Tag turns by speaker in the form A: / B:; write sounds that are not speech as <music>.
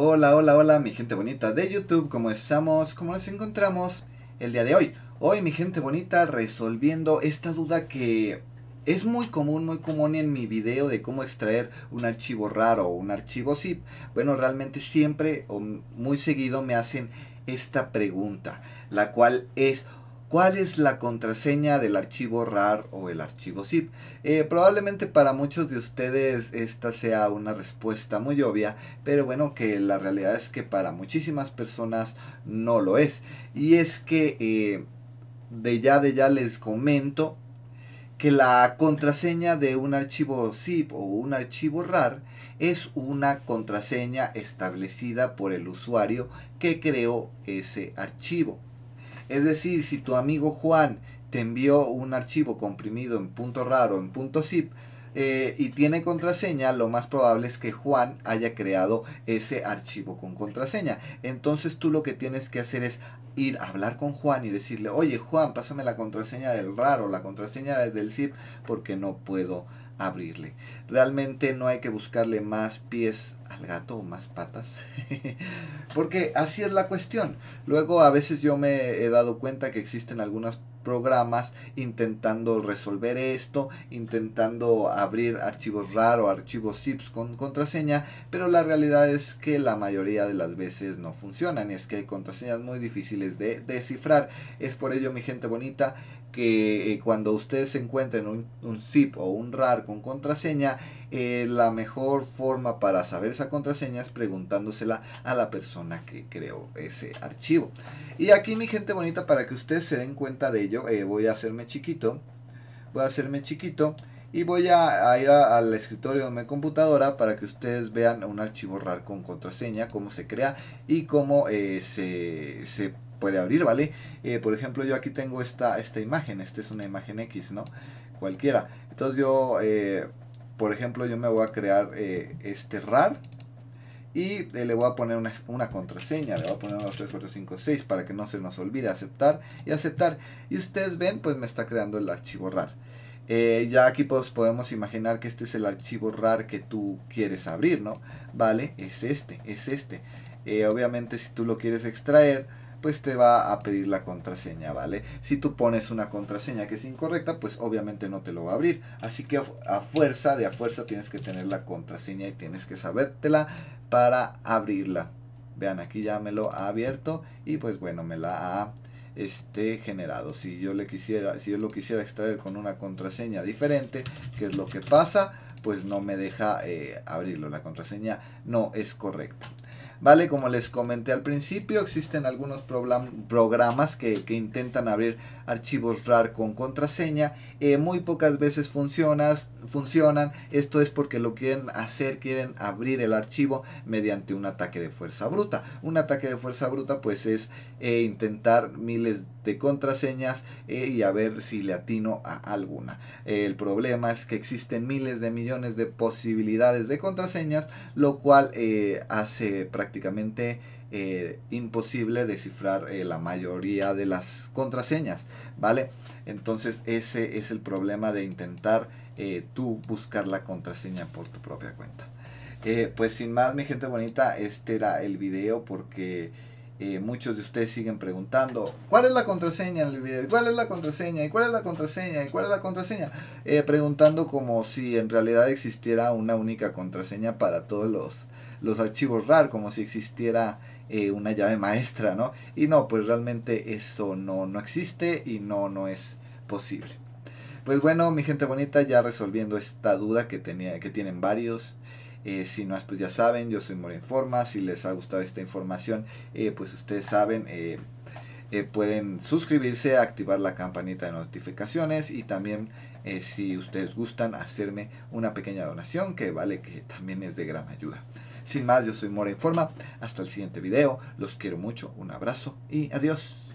A: Hola, hola, hola, mi gente bonita de YouTube, ¿cómo estamos? ¿Cómo nos encontramos el día de hoy? Hoy, mi gente bonita, resolviendo esta duda que es muy común, muy común en mi video de cómo extraer un archivo raro o un archivo zip. Bueno, realmente siempre o muy seguido me hacen esta pregunta, la cual es ¿Cuál es la contraseña del archivo RAR o el archivo zip? Eh, probablemente para muchos de ustedes esta sea una respuesta muy obvia, pero bueno, que la realidad es que para muchísimas personas no lo es. Y es que eh, de ya de ya les comento que la contraseña de un archivo zip o un archivo RAR es una contraseña establecida por el usuario que creó ese archivo. Es decir, si tu amigo Juan te envió un archivo comprimido en punto raro, en punto zip, eh, y tiene contraseña, lo más probable es que Juan haya creado ese archivo con contraseña. Entonces tú lo que tienes que hacer es ir a hablar con Juan y decirle, oye Juan, pásame la contraseña del raro, la contraseña del zip, porque no puedo abrirle. Realmente no hay que buscarle más pies al gato o más patas. <laughs> porque así es la cuestión. Luego a veces yo me he dado cuenta que existen algunas programas intentando resolver esto, intentando abrir archivos RAR o archivos ZIP con contraseña, pero la realidad es que la mayoría de las veces no funcionan y es que hay contraseñas muy difíciles de descifrar. Es por ello, mi gente bonita, que eh, cuando ustedes encuentren un, zip o un RAR con contraseña, eh, la mejor forma para saber esa contraseña es preguntándosela a la persona que creó ese archivo. Y aquí mi gente bonita, para que ustedes se den cuenta de ello, eh, voy a hacerme chiquito, voy a hacerme chiquito y voy a, ir al escritorio de mi computadora para que ustedes vean un archivo RAR con contraseña, cómo se crea y cómo se, se puede abrir, ¿vale? Eh, por ejemplo, yo aquí tengo esta, esta imagen, esta es una imagen X, ¿no? Cualquiera. Entonces yo, eh, por ejemplo, yo me voy a crear eh, este RAR y le voy a poner una, una, contraseña, le voy a poner 1, para que no se nos olvide aceptar y aceptar. Y ustedes ven, pues me está creando el archivo RAR. ya aquí pues, podemos imaginar que este es el archivo RAR que tú quieres abrir, ¿no? Vale, es este, es este. obviamente si tú lo quieres extraer, pues te va a pedir la contraseña, ¿vale? Si tú pones una contraseña que es incorrecta, pues obviamente no te lo va a abrir. Así que a fuerza, de a fuerza tienes que tener la contraseña y tienes que sabértela para abrirla. Vean, aquí ya me lo ha abierto y pues bueno, me la ha este, generado. Si yo le quisiera, si lo quisiera extraer con una contraseña diferente, que es lo que pasa, pues no me deja eh, abrirlo. La contraseña no es correcta. ¿vale? Como les comenté al principio, existen algunos programas que, intentan abrir archivos RAR con contraseña. Eh, muy pocas veces funcionan. Esto es porque lo quieren hacer, quieren abrir el archivo mediante un ataque de fuerza bruta. Un ataque de fuerza bruta pues es eh, intentar miles de de contraseñas eh, y a ver si le atino a alguna. el problema es que existen miles de millones de posibilidades de contraseñas, lo cual eh, hace prácticamente... Eh, imposible descifrar la mayoría de las contraseñas, ¿vale? Entonces ese es el problema de intentar tú buscar la contraseña por tu propia cuenta. pues sin más, mi gente bonita, este era el video porque eh, muchos de ustedes siguen preguntando, ¿cuál es la contraseña en el video? cuál es la contraseña? ¿Y cuál es la contraseña? ¿Y cuál es la contraseña? Eh, preguntando como si en realidad existiera una única contraseña para todos los, los archivos RAR, como si existiera eh, una llave maestra, ¿no? Y no, pues realmente eso no, no existe y no, no es posible. Pues bueno, mi gente bonita, ya resolviendo esta duda que, tenía, que tienen varios. Eh, si no, pues ya saben, yo soy Informa Si les ha gustado esta información, eh, pues ustedes saben, eh, pueden suscribirse, activar la campanita de notificaciones y también si ustedes gustan hacerme una pequeña donación que vale que también es de gran ayuda. Sin más, yo soy Mora Informa. Hasta el siguiente video. Los quiero mucho. Un abrazo y adiós.